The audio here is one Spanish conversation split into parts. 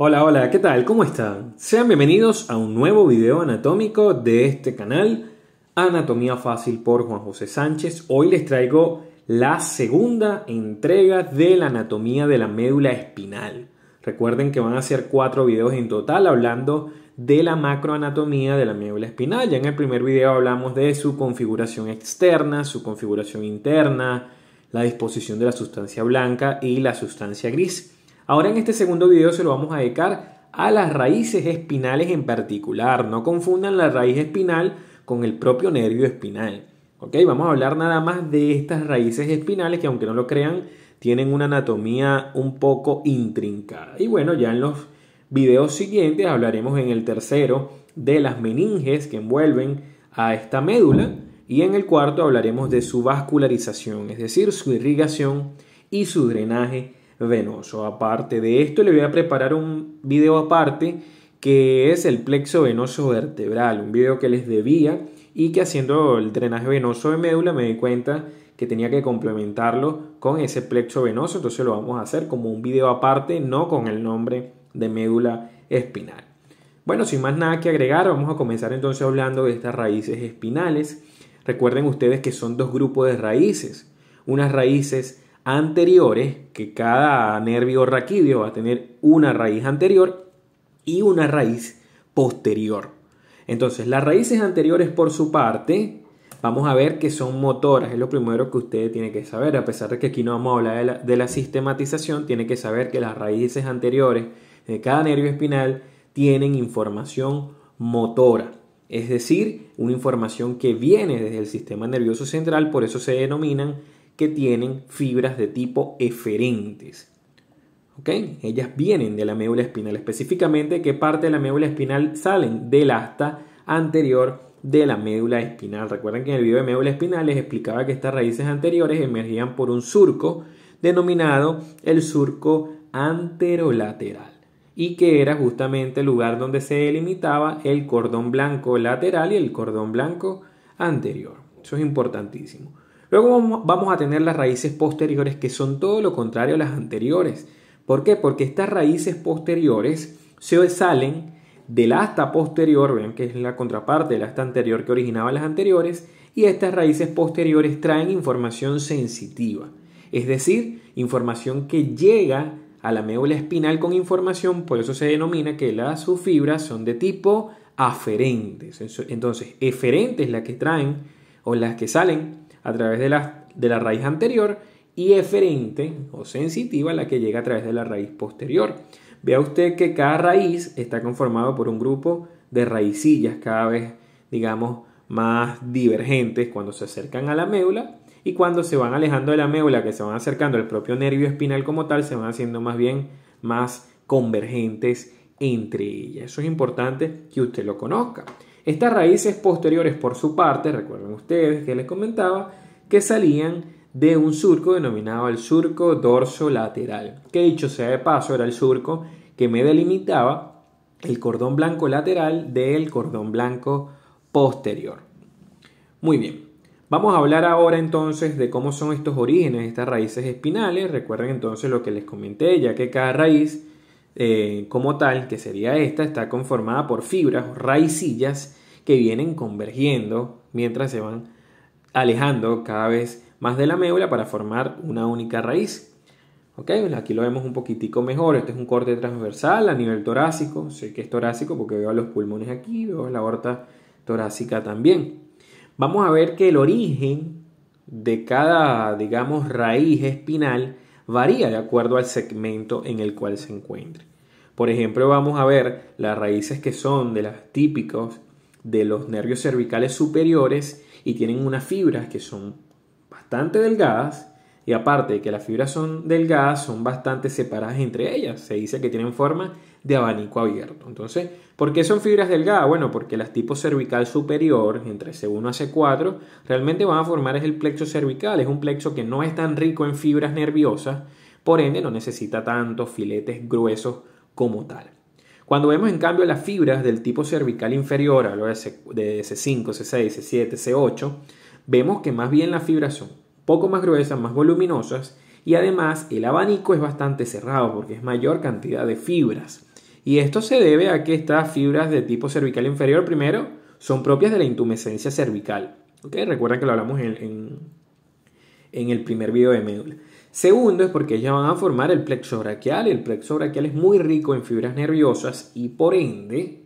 Hola, hola, ¿qué tal? ¿Cómo están? Sean bienvenidos a un nuevo video anatómico de este canal, Anatomía Fácil por Juan José Sánchez. Hoy les traigo la segunda entrega de la anatomía de la médula espinal. Recuerden que van a ser cuatro videos en total hablando de la macroanatomía de la médula espinal. Ya en el primer video hablamos de su configuración externa, su configuración interna, la disposición de la sustancia blanca y la sustancia gris. Ahora en este segundo video se lo vamos a dedicar a las raíces espinales en particular. No confundan la raíz espinal con el propio nervio espinal. Vamos a hablar nada más de estas raíces espinales que aunque no lo crean, tienen una anatomía un poco intrincada. Y bueno, ya en los videos siguientes hablaremos en el tercero de las meninges que envuelven a esta médula y en el cuarto hablaremos de su vascularización, es decir, su irrigación y su drenaje venoso. Aparte de esto, le voy a preparar un video aparte que es el plexo venoso vertebral, un video que les debía y que haciendo el drenaje venoso de médula me di cuenta que tenía que complementarlo con ese plexo venoso, entonces lo vamos a hacer como un video aparte, no con el nombre de médula espinal. Bueno, sin más nada que agregar, vamos a comenzar entonces hablando de estas raíces espinales. Recuerden ustedes que son dos grupos de raíces, unas raíces anteriores, que cada nervio raquídeo va a tener una raíz anterior y una raíz posterior. Entonces, las raíces anteriores por su parte, vamos a ver que son motoras, es lo primero que usted tiene que saber, a pesar de que aquí no vamos a hablar de la, de la sistematización, tiene que saber que las raíces anteriores de cada nervio espinal tienen información motora, es decir, una información que viene desde el sistema nervioso central, por eso se denominan que tienen fibras de tipo eferentes. Ellas vienen de la médula espinal, específicamente qué parte de la médula espinal salen del asta anterior de la médula espinal. Recuerden que en el video de médula espinal les explicaba que estas raíces anteriores emergían por un surco denominado el surco anterolateral y que era justamente el lugar donde se delimitaba el cordón blanco lateral y el cordón blanco anterior. Eso es importantísimo. Luego vamos a tener las raíces posteriores que son todo lo contrario a las anteriores. ¿Por qué? Porque estas raíces posteriores se salen del asta posterior, vean que es la contraparte del asta anterior que originaba las anteriores, y estas raíces posteriores traen información sensitiva, es decir, información que llega a la médula espinal con información, por eso se denomina que las subfibras son de tipo aferentes. Entonces, eferentes las que traen o las que salen a través de la, raíz anterior y eferente o sensitiva la que llega a través de la raíz posterior. Vea usted que cada raíz está conformado por un grupo de raicillas cada vez, digamos, más divergentes cuando se acercan a la médula y cuando se van alejando de la médula, que se van acercando al propio nervio espinal como tal, se van haciendo más bien más convergentes entre ellas. Eso es importante que usted lo conozca. Estas raíces posteriores, por su parte, recuerden ustedes que les comentaba, que salían de un surco denominado el surco dorso-lateral. que dicho sea de paso era el surco que me delimitaba el cordón blanco lateral del cordón blanco posterior. Muy bien, vamos a hablar ahora entonces de cómo son estos orígenes, estas raíces espinales. Recuerden entonces lo que les comenté, ya que cada raíz eh, como tal, que sería esta, está conformada por fibras o raicillas que vienen convergiendo mientras se van alejando cada vez más de la médula para formar una única raíz. Pues aquí lo vemos un poquitico mejor. Este es un corte transversal a nivel torácico. Sé que es torácico porque veo los pulmones aquí, veo la aorta torácica también. Vamos a ver que el origen de cada, digamos, raíz espinal varía de acuerdo al segmento en el cual se encuentre. Por ejemplo, vamos a ver las raíces que son de las típicos de los nervios cervicales superiores y tienen unas fibras que son bastante delgadas y aparte de que las fibras son delgadas, son bastante separadas entre ellas. Se dice que tienen forma de abanico abierto. Entonces, ¿por qué son fibras delgadas? Bueno, porque las tipo cervical superior, entre C1 a C4, realmente van a formar es el plexo cervical. Es un plexo que no es tan rico en fibras nerviosas, por ende no necesita tantos filetes gruesos como tal. Cuando vemos en cambio las fibras del tipo cervical inferior, a lo de C5, C6, C7, C8, vemos que más bien las fibras son poco más gruesas, más voluminosas y además el abanico es bastante cerrado porque es mayor cantidad de fibras. Y esto se debe a que estas fibras de tipo cervical inferior primero son propias de la intumescencia cervical. ¿ok? Recuerda que lo hablamos en, en, en el primer video de médula. Segundo es porque ellas van a formar el plexo braquial el plexo brachial es muy rico en fibras nerviosas y por ende,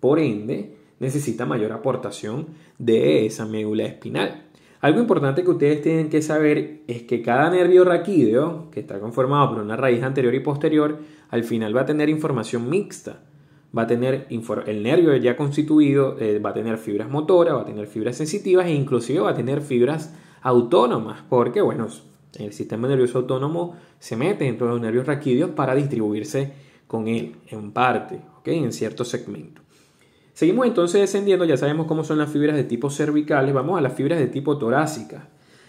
por ende, necesita mayor aportación de esa médula espinal. Algo importante que ustedes tienen que saber es que cada nervio raquídeo, que está conformado por una raíz anterior y posterior, al final va a tener información mixta. Va a tener el nervio ya constituido, eh, va a tener fibras motoras, va a tener fibras sensitivas e inclusive va a tener fibras autónomas, porque bueno, el sistema nervioso autónomo se mete dentro de los nervios raquídeos para distribuirse con él en parte, en cierto segmento. Seguimos entonces descendiendo, ya sabemos cómo son las fibras de tipo cervicales, vamos a las fibras de tipo torácica.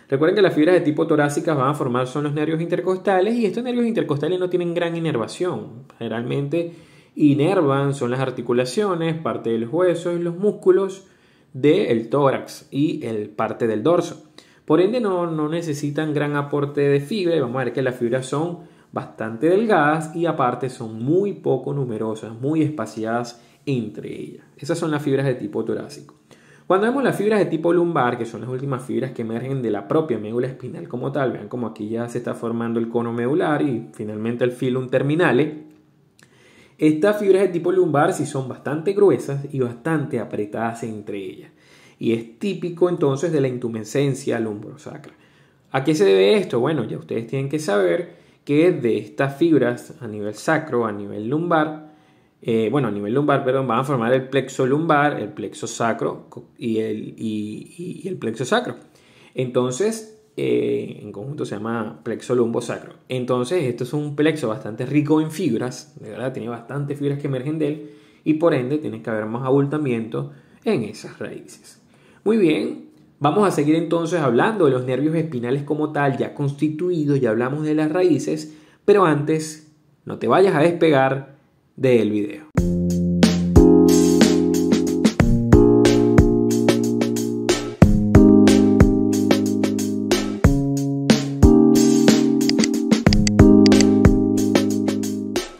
Recuerden que las fibras de tipo torácica van a formar son los nervios intercostales y estos nervios intercostales no tienen gran inervación. Generalmente inervan son las articulaciones, parte de los huesos, los músculos del tórax y el parte del dorso. Por ende no, no necesitan gran aporte de fibra. Vamos a ver que las fibras son bastante delgadas y aparte son muy poco numerosas, muy espaciadas entre ellas. Esas son las fibras de tipo torácico. Cuando vemos las fibras de tipo lumbar, que son las últimas fibras que emergen de la propia médula espinal como tal, vean como aquí ya se está formando el cono medular y finalmente el filum terminale. Estas fibras de tipo lumbar sí son bastante gruesas y bastante apretadas entre ellas y es típico entonces de la intumescencia lumbrosacra. ¿A qué se debe esto? Bueno, ya ustedes tienen que saber que de estas fibras a nivel sacro, a nivel lumbar, eh, bueno, a nivel lumbar, perdón, van a formar el plexo lumbar, el plexo sacro y el, y, el plexo sacro. Entonces, eh, en conjunto se llama plexo lumbo sacro. Entonces, esto es un plexo bastante rico en fibras, de verdad, tiene bastantes fibras que emergen de él y por ende tiene que haber más abultamiento en esas raíces. Muy bien, vamos a seguir entonces hablando de los nervios espinales como tal, ya constituidos, ya hablamos de las raíces, pero antes, no te vayas a despegar del video.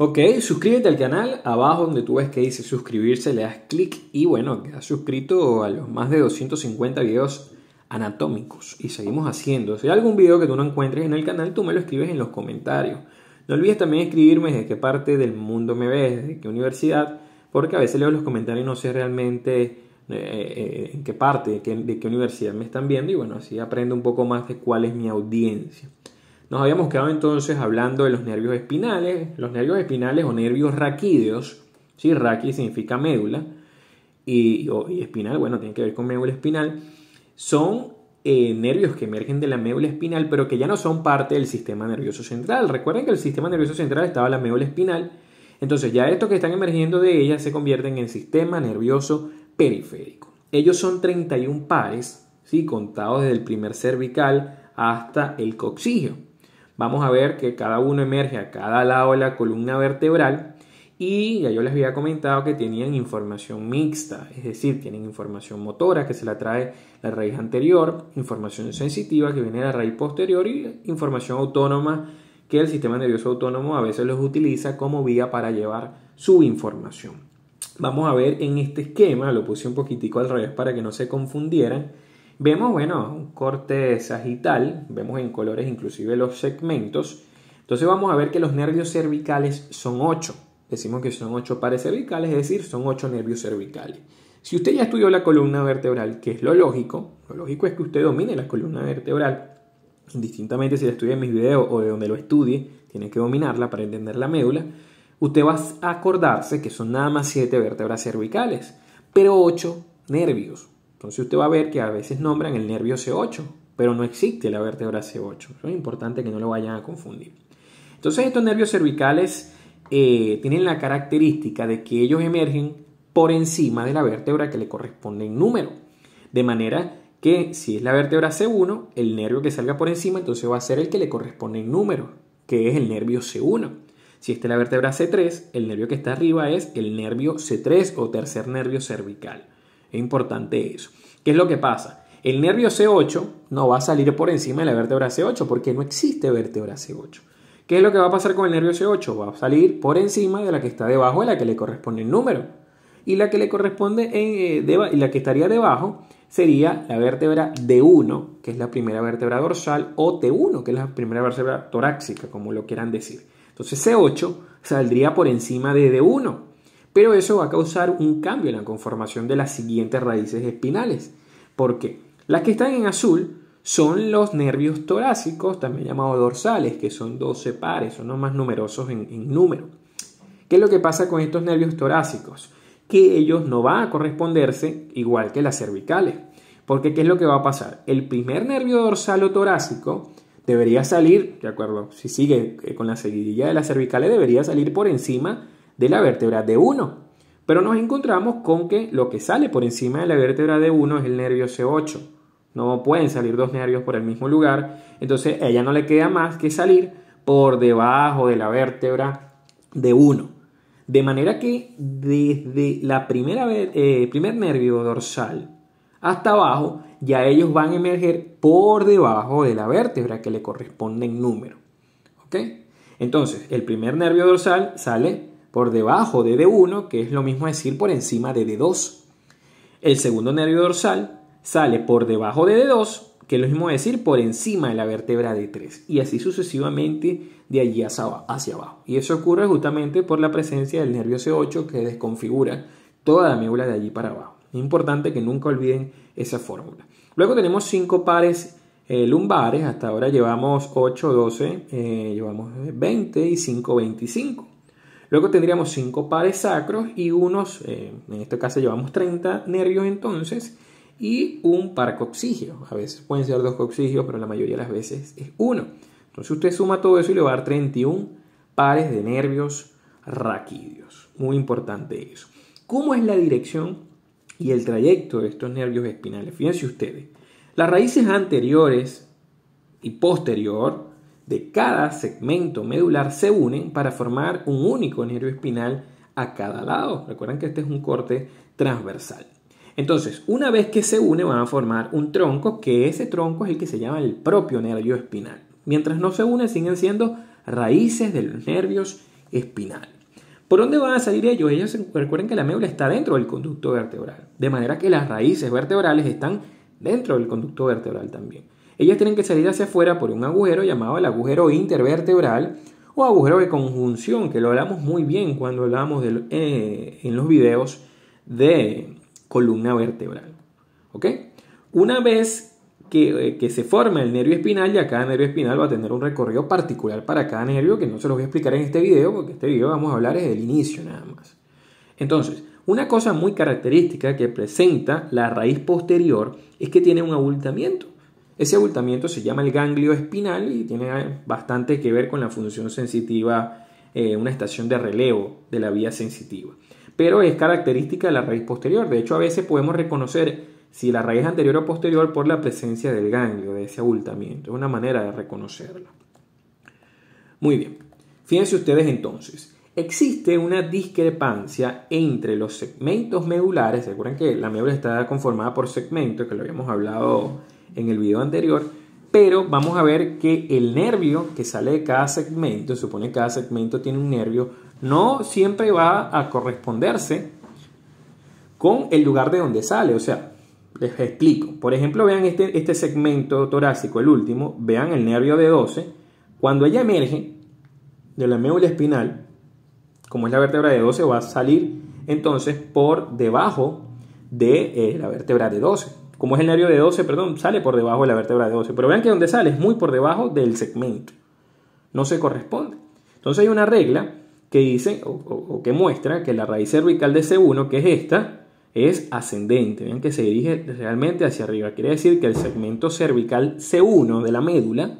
Ok, suscríbete al canal, abajo donde tú ves que dice suscribirse le das clic y bueno, has suscrito a los más de 250 videos anatómicos y seguimos haciendo. Si hay algún video que tú no encuentres en el canal, tú me lo escribes en los comentarios. No olvides también escribirme desde qué parte del mundo me ves, desde qué universidad, porque a veces leo los comentarios y no sé realmente eh, eh, en qué parte, de qué universidad me están viendo y bueno, así aprendo un poco más de cuál es mi audiencia. Nos habíamos quedado entonces hablando de los nervios espinales, los nervios espinales o nervios raquídeos, ¿sí? significa médula y, espinal, bueno, tiene que ver con médula espinal, son eh, nervios que emergen de la médula espinal, pero que ya no son parte del sistema nervioso central. Recuerden que el sistema nervioso central estaba la médula espinal, entonces ya estos que están emergiendo de ella se convierten en sistema nervioso periférico. Ellos son 31 pares, contados desde el primer cervical hasta el coccigio vamos a ver que cada uno emerge a cada lado de la columna vertebral y ya yo les había comentado que tenían información mixta, es decir, tienen información motora que se la trae la raíz anterior, información sensitiva que viene de la raíz posterior y información autónoma que el sistema nervioso autónomo a veces los utiliza como vía para llevar su información. Vamos a ver en este esquema, lo puse un poquitico al revés para que no se confundieran, Vemos, bueno, un corte sagital, vemos en colores inclusive los segmentos. Entonces vamos a ver que los nervios cervicales son 8. Decimos que son 8 pares cervicales, es decir, son 8 nervios cervicales. Si usted ya estudió la columna vertebral, que es lo lógico, lo lógico es que usted domine la columna vertebral, distintamente si la estudia en mis videos o de donde lo estudie, tiene que dominarla para entender la médula, usted va a acordarse que son nada más 7 vértebras cervicales, pero 8 nervios. Entonces usted va a ver que a veces nombran el nervio C8, pero no existe la vértebra C8. es importante que no lo vayan a confundir. Entonces estos nervios cervicales eh, tienen la característica de que ellos emergen por encima de la vértebra que le corresponde en número. De manera que si es la vértebra C1, el nervio que salga por encima entonces va a ser el que le corresponde en número, que es el nervio C1. Si esta es la vértebra C3, el nervio que está arriba es el nervio C3 o tercer nervio cervical importante eso. ¿Qué es lo que pasa? El nervio C8 no va a salir por encima de la vértebra C8 porque no existe vértebra C8. ¿Qué es lo que va a pasar con el nervio C8? Va a salir por encima de la que está debajo de la que le corresponde el número. Y la que le corresponde eh, y la que estaría debajo sería la vértebra D1, que es la primera vértebra dorsal, o T1, que es la primera vértebra torácica, como lo quieran decir. Entonces C8 saldría por encima de D1. Pero eso va a causar un cambio en la conformación de las siguientes raíces espinales, porque las que están en azul son los nervios torácicos, también llamados dorsales, que son 12 pares, son los más numerosos en, número. ¿Qué es lo que pasa con estos nervios torácicos? Que ellos no van a corresponderse igual que las cervicales. Porque ¿qué es lo que va a pasar? El primer nervio dorsal o torácico debería salir, de acuerdo, si sigue eh, con la seguidilla de las cervicales, debería salir por encima de la vértebra de 1 Pero nos encontramos con que lo que sale por encima de la vértebra de 1 es el nervio C8. No pueden salir dos nervios por el mismo lugar, entonces a ella no le queda más que salir por debajo de la vértebra de 1 De manera que desde la primera, eh, primer nervio dorsal hasta abajo, ya ellos van a emerger por debajo de la vértebra que le corresponde en número. ¿Ok? Entonces, el primer nervio dorsal sale por debajo de D1, que es lo mismo decir por encima de D2. El segundo nervio dorsal sale por debajo de D2, que es lo mismo decir por encima de la vértebra D3, y así sucesivamente de allí hacia abajo. Y eso ocurre justamente por la presencia del nervio C8 que desconfigura toda la médula de allí para abajo. Es importante que nunca olviden esa fórmula. Luego tenemos cinco pares eh, lumbares, hasta ahora llevamos 8, 12, eh, llevamos 20 y 5, 25. Luego tendríamos cinco pares sacros y unos, eh, en este caso llevamos 30 nervios entonces, y un par coxigio. A veces pueden ser dos coxigios, pero la mayoría de las veces es uno. Entonces usted suma todo eso y le va a dar 31 pares de nervios raquídeos. Muy importante eso. ¿Cómo es la dirección y el trayecto de estos nervios espinales? Fíjense ustedes. Las raíces anteriores y posterior de cada segmento medular se unen para formar un único nervio espinal a cada lado. Recuerden que este es un corte transversal. Entonces, una vez que se une van a formar un tronco, que ese tronco es el que se llama el propio nervio espinal. Mientras no se une siguen siendo raíces de los nervios espinales. ¿Por dónde van a salir ellos? Ellos recuerden que la médula está dentro del conducto vertebral, de manera que las raíces vertebrales están dentro del conducto vertebral también ellas tienen que salir hacia afuera por un agujero llamado el agujero intervertebral o agujero de conjunción, que lo hablamos muy bien cuando hablamos eh, en los videos de columna vertebral. ¿Ok? Una vez que, eh, que, se forma el nervio espinal, ya cada nervio espinal va a tener un recorrido particular para cada nervio, que no se los voy a explicar en este video, porque este video vamos a hablar desde el inicio nada más. Entonces, una cosa muy característica que presenta la raíz posterior es que tiene un abultamiento. Ese abultamiento se llama el ganglio espinal y tiene bastante que ver con la función sensitiva, eh, una estación de relevo de la vía sensitiva. Pero es característica de la raíz posterior. De hecho, a veces podemos reconocer si la raíz anterior o posterior por la presencia del ganglio, de ese abultamiento. Es una manera de reconocerlo. Muy bien. Fíjense ustedes entonces. Existe una discrepancia entre los segmentos medulares. Recuerden que la médula está conformada por segmentos? Que lo habíamos hablado en el video anterior, pero vamos a ver que el nervio que sale de cada segmento, supone que cada segmento tiene un nervio, no siempre va a corresponderse con el lugar de donde sale. O sea, les explico. Por ejemplo, vean este, este segmento torácico, el último, vean el nervio de 12. Cuando ella emerge de la médula espinal, como es la vértebra de 12, va a salir entonces por debajo de eh, la vértebra de 12 como es el nervio de 12, perdón, sale por debajo de la vértebra de 12. Pero vean que donde sale es muy por debajo del segmento. No se corresponde. Entonces hay una regla que dice o, que muestra que la raíz cervical de C1, que es esta, es ascendente. Vean que se dirige realmente hacia arriba. Quiere decir que el segmento cervical C1 de la médula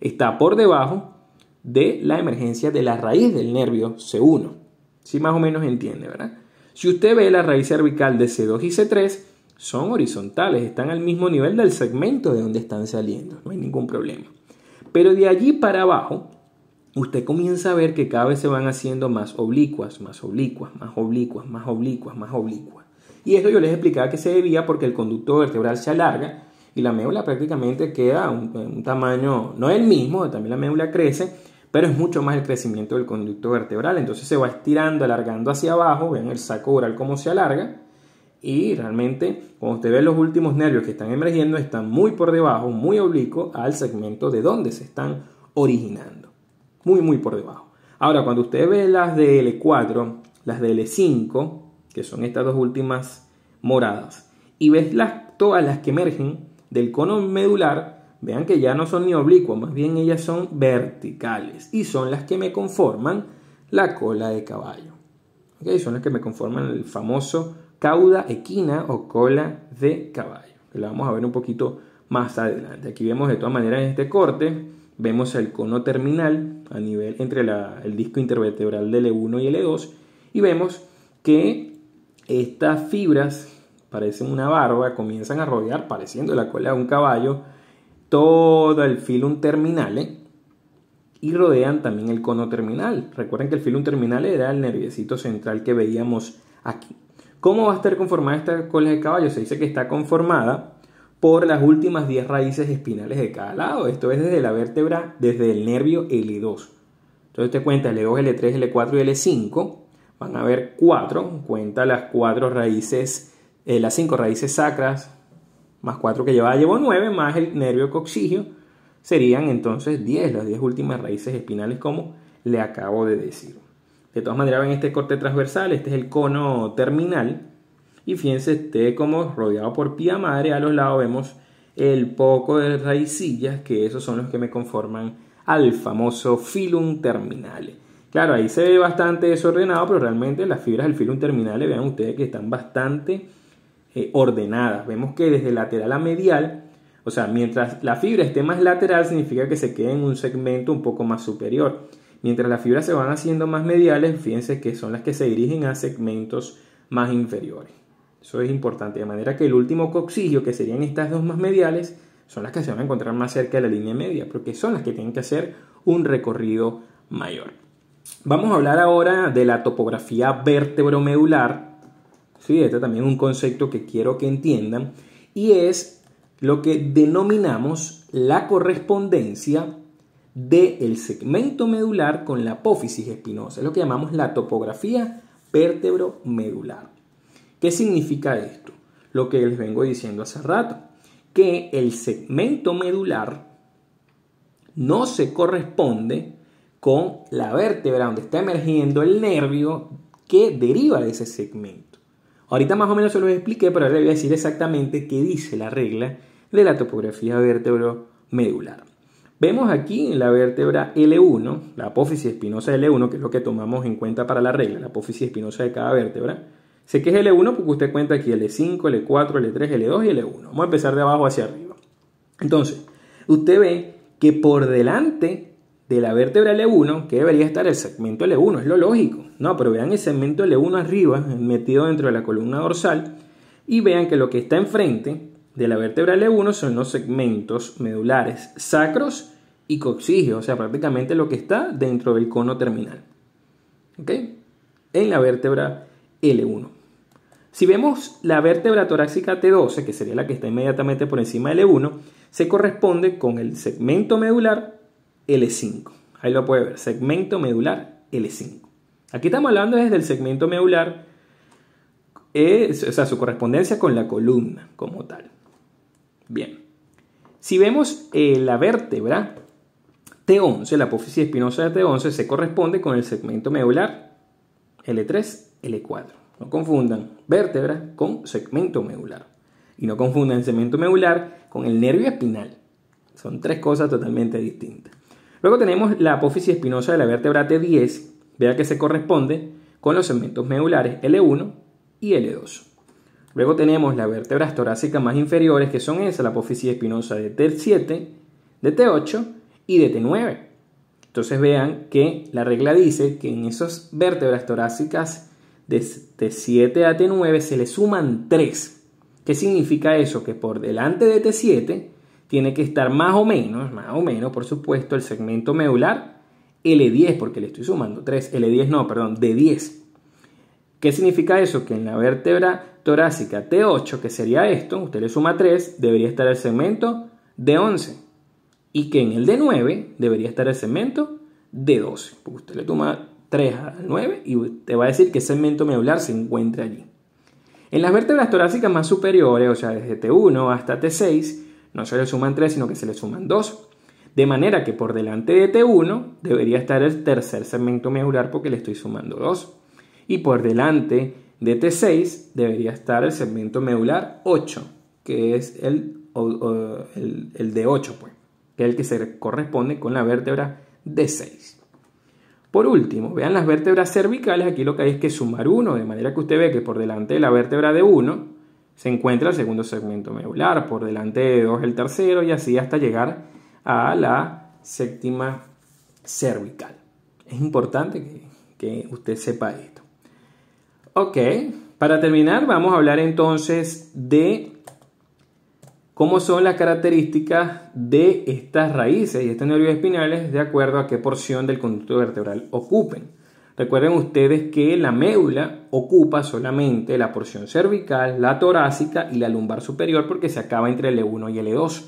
está por debajo de la emergencia de la raíz del nervio C1. Si más o menos entiende, ¿verdad? Si usted ve la raíz cervical de C2 y C3, son horizontales, están al mismo nivel del segmento de donde están saliendo, no hay ningún problema. Pero de allí para abajo, usted comienza a ver que cada vez se van haciendo más oblicuas, más oblicuas, más oblicuas, más oblicuas, más oblicuas. Y esto yo les explicaba que se debía porque el conducto vertebral se alarga y la médula prácticamente queda un, un tamaño, no es el mismo, también la médula crece, pero es mucho más el crecimiento del conducto vertebral. Entonces se va estirando, alargando hacia abajo, ven el saco oral cómo se alarga y realmente cuando usted ve los últimos nervios que están emergiendo están muy por debajo, muy oblicuo al segmento de donde se están originando. Muy, muy por debajo. Ahora, cuando usted ve las de L4, las de L5, que son estas dos últimas moradas, y ves las, todas las que emergen del cono medular, vean que ya no son ni oblicuos, más bien ellas son verticales y son las que me conforman la cola de caballo. Son las que me conforman el famoso cauda equina o cola de caballo, la vamos a ver un poquito más adelante. Aquí vemos de todas maneras en este corte, vemos el cono terminal a nivel entre el disco intervertebral de L1 e y L2 e y vemos que estas fibras parecen una barba, comienzan a rodear, pareciendo la cola de un caballo, todo el filum terminal ¿eh? y rodean también el cono terminal. Recuerden que el filum terminal era el nerviecito central que veíamos aquí. ¿Cómo va a estar conformada esta cola de caballo? Se dice que está conformada por las últimas 10 raíces espinales de cada lado. Esto es desde la vértebra, desde el nervio L2. Entonces te cuenta L2, L3, L4 y L5. Van a haber 4. Cuenta las cuatro raíces, eh, las 5 raíces sacras, más 4 que llevaba, llevo 9, más el nervio coxigio. Serían entonces 10, las 10 últimas raíces espinales como le acabo de decir. De todas maneras, ven este corte transversal, este es el cono terminal. Y fíjense este como rodeado por pía madre, a los lados vemos el poco de raicillas, que esos son los que me conforman al famoso filum terminale. Claro, ahí se ve bastante desordenado, pero realmente las fibras del filum terminale, vean ustedes que están bastante eh, ordenadas. Vemos que desde lateral a medial, o sea, mientras la fibra esté más lateral, significa que se quede en un segmento un poco más superior. Mientras las fibras se van haciendo más mediales, fíjense que son las que se dirigen a segmentos más inferiores. Eso es importante, de manera que el último coxilio, que serían estas dos más mediales, son las que se van a encontrar más cerca de la línea media, porque son las que tienen que hacer un recorrido mayor. Vamos a hablar ahora de la topografía vertebromedular. Sí, este también es un concepto que quiero que entiendan. Y es lo que denominamos la correspondencia del el segmento medular con la apófisis espinosa, es lo que llamamos la topografía vértebro-medular. ¿Qué significa esto? Lo que les vengo diciendo hace rato, que el segmento medular no se corresponde con la vértebra donde está emergiendo el nervio que deriva de ese segmento. Ahorita más o menos se lo expliqué, pero ahora les voy a decir exactamente qué dice la regla de la topografía vértebro-medular. Vemos aquí en la vértebra L1, la apófisis espinosa L1, que es lo que tomamos en cuenta para la regla, la apófisis espinosa de cada vértebra. Sé que es L1 porque usted cuenta aquí L5, L4, L3, L2 y L1. Vamos a empezar de abajo hacia arriba. Entonces, usted ve que por delante de la vértebra L1, que debería estar el segmento L1, es lo lógico. No, pero vean el segmento L1 arriba, metido dentro de la columna dorsal, y vean que lo que está enfrente de la vértebra L1 son los segmentos medulares sacros y coxígeos, o sea, prácticamente lo que está dentro del cono terminal. ¿Ok? En la vértebra L1. Si vemos la vértebra torácica T12, que sería la que está inmediatamente por encima de L1, se corresponde con el segmento medular L5. Ahí lo puede ver, segmento medular L5. Aquí estamos hablando desde el segmento medular, o sea, su correspondencia con la columna como tal. Bien, si vemos eh, la vértebra T11, la apófisis espinosa de T11 se corresponde con el segmento medular L3, L4. No confundan vértebra con segmento medular. Y no confundan el segmento medular con el nervio espinal. Son tres cosas totalmente distintas. Luego tenemos la apófisis espinosa de la vértebra T10, vea que se corresponde con los segmentos medulares L1 y L2. Luego tenemos las vértebras torácicas más inferiores, que son esas, la apófisis espinosa de T7, de T8 y de T9. Entonces vean que la regla dice que en esas vértebras torácicas de T7 a T9 se le suman 3. ¿Qué significa eso? Que por delante de T7 tiene que estar más o menos, más o menos, por supuesto, el segmento medular L10, porque le estoy sumando 3, L10 no, perdón, D10. ¿Qué significa eso? Que en la vértebra torácica T8, que sería esto, usted le suma 3, debería estar el segmento de 11 Y que en el D9 debería estar el segmento de 12 Porque usted le toma 3 al 9 y te va a decir qué segmento medular se encuentra allí. En las vértebras torácicas más superiores, o sea, desde T1 hasta T6, no se le suman 3, sino que se le suman 2. De manera que por delante de T1 debería estar el tercer segmento medular porque le estoy sumando 2 y por delante de T6 debería estar el segmento medular 8, que es el, el, D8, pues, que es el que se corresponde con la vértebra D6. Por último, vean las vértebras cervicales, aquí lo que hay es que sumar uno, de manera que usted ve que por delante de la vértebra de 1 se encuentra el segundo segmento medular, por delante de 2 el tercero y así hasta llegar a la séptima cervical. Es importante que usted sepa esto. Ok, para terminar vamos a hablar entonces de cómo son las características de estas raíces y estos nervios espinales de acuerdo a qué porción del conducto vertebral ocupen. Recuerden ustedes que la médula ocupa solamente la porción cervical, la torácica y la lumbar superior porque se acaba entre L1 e y L2.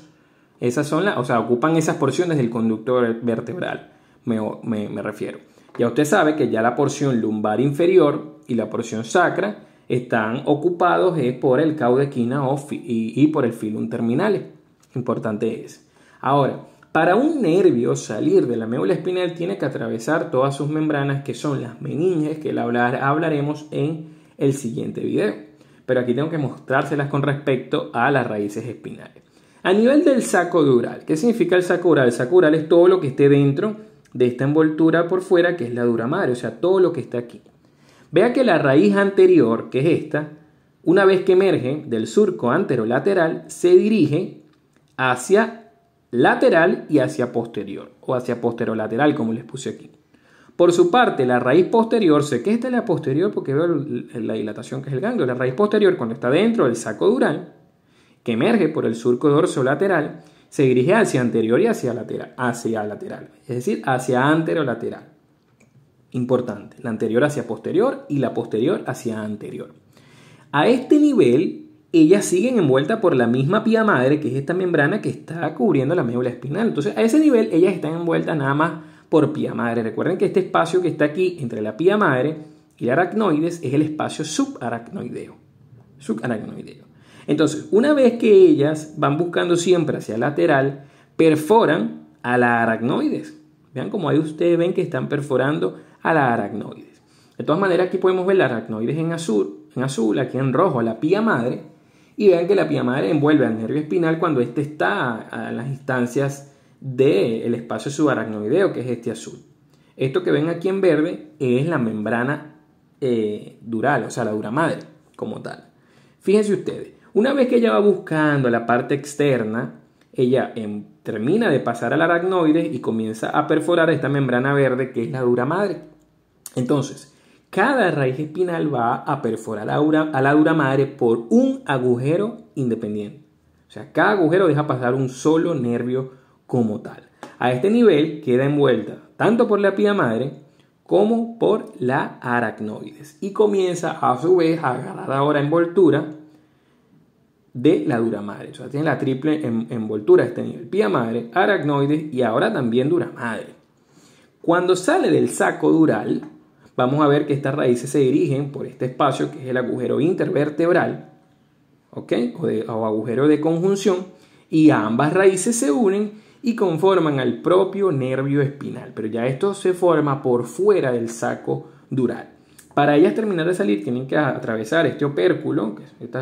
E esas son las, o sea, ocupan esas porciones del conducto vertebral, me, me refiero. Ya usted sabe que ya la porción lumbar inferior y la porción sacra están ocupados por el caudequina y, y por el filum terminal. Importante es. Ahora, para un nervio salir de la médula espinal tiene que atravesar todas sus membranas, que son las meninges, que hablar, hablaremos en el siguiente video. Pero aquí tengo que mostrárselas con respecto a las raíces espinales. A nivel del saco dural, ¿qué significa el saco dural? El saco dural es todo lo que esté dentro de esta envoltura por fuera, que es la dura madre, o sea, todo lo que está aquí. Vea que la raíz anterior, que es esta, una vez que emerge del surco anterolateral, se dirige hacia lateral y hacia posterior, o hacia posterolateral, como les puse aquí. Por su parte, la raíz posterior, sé que esta es la posterior porque veo la dilatación que es el ganglio, la raíz posterior cuando está dentro del saco dural, que emerge por el surco dorsolateral, se dirige hacia anterior y hacia lateral, hacia lateral, es decir, hacia anterolateral. Importante, la anterior hacia posterior y la posterior hacia anterior. A este nivel, ellas siguen envueltas por la misma pía madre, que es esta membrana que está cubriendo la médula espinal. Entonces, a ese nivel, ellas están envueltas nada más por pía madre. Recuerden que este espacio que está aquí entre la pía madre y la aracnoides es el espacio subaracnoideo. Entonces, una vez que ellas van buscando siempre hacia lateral, perforan a la aracnoides. Vean como ahí ustedes ven que están perforando a la aracnoides. De todas maneras, aquí podemos ver la aracnoides en azul, en azul, aquí en rojo, la pía madre, y vean que la pía madre envuelve al nervio espinal cuando éste está a las instancias del espacio subaracnoideo, que es este azul. Esto que ven aquí en verde es la membrana eh, dural, o sea, la dura madre como tal. Fíjense ustedes, una vez que ella va buscando la parte externa, ella em, termina de pasar al aracnoides y comienza a perforar esta membrana verde que es la dura madre. Entonces, cada raíz espinal va a perforar a la dura madre por un agujero independiente. O sea, cada agujero deja pasar un solo nervio como tal. A este nivel queda envuelta tanto por la pía madre como por la aracnoides y comienza a su vez a agarrar ahora envoltura de la dura madre. O sea, tiene la triple envoltura a este nivel. Pía madre, aracnoides y ahora también dura madre. Cuando sale del saco dural, vamos a ver que estas raíces se dirigen por este espacio que es el agujero intervertebral, O, agujero de conjunción, y ambas raíces se unen y conforman al propio nervio espinal, pero ya esto se forma por fuera del saco dural. Para ellas terminar de salir tienen que atravesar este opérculo, este,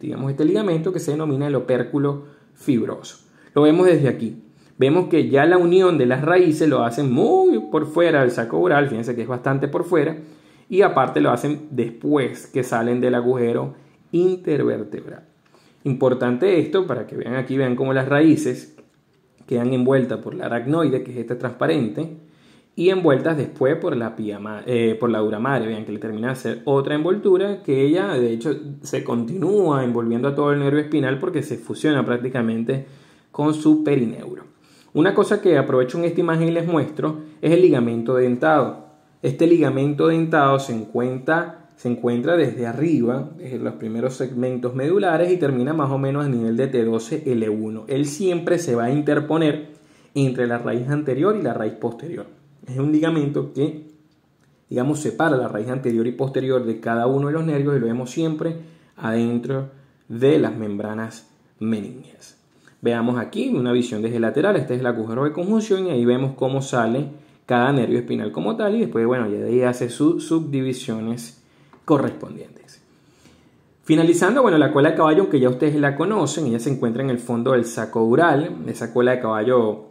digamos este ligamento que se denomina el opérculo fibroso. Lo vemos desde aquí vemos que ya la unión de las raíces lo hacen muy por fuera del saco oral, fíjense que es bastante por fuera, y aparte lo hacen después que salen del agujero intervertebral. Importante esto para que vean aquí, vean cómo las raíces quedan envueltas por la aracnoide, que es esta transparente, y envueltas después por la, eh, por la dura madre. Vean que le termina de hacer otra envoltura que ella, de hecho, se continúa envolviendo a todo el nervio espinal porque se fusiona prácticamente con su perineuro. Una cosa que aprovecho en esta imagen y les muestro es el ligamento dentado. Este ligamento dentado se encuentra, se encuentra desde arriba, desde los primeros segmentos medulares y termina más o menos a nivel de T12L1. Él siempre se va a interponer entre la raíz anterior y la raíz posterior. Es un ligamento que, digamos, separa la raíz anterior y posterior de cada uno de los nervios y lo vemos siempre adentro de las membranas meningias. Veamos aquí una visión desde lateral, este es el agujero de conjunción y ahí vemos cómo sale cada nervio espinal como tal y después, bueno, ya de ahí hace sus subdivisiones correspondientes. Finalizando, bueno, la cola de caballo, aunque ya ustedes la conocen, ella se encuentra en el fondo del saco ural. Esa cola de caballo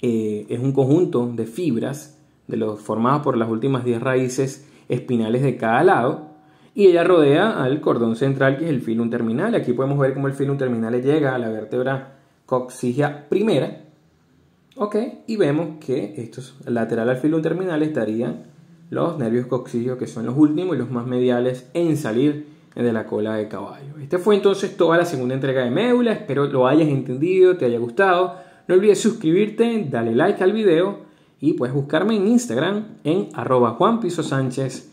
eh, es un conjunto de fibras de los por las últimas 10 raíces espinales de cada lado y ella rodea al cordón central que es el filum terminal. Aquí podemos ver cómo el filum terminal llega a la vértebra coxigia primera. Ok, y vemos que estos lateral al filo terminal estarían los nervios coxigios, que son los últimos y los más mediales en salir de la cola de caballo. Este fue entonces toda la segunda entrega de Médula. Espero lo hayas entendido, te haya gustado. No olvides suscribirte, dale like al video y puedes buscarme en Instagram en arroba Juan Piso Sánchez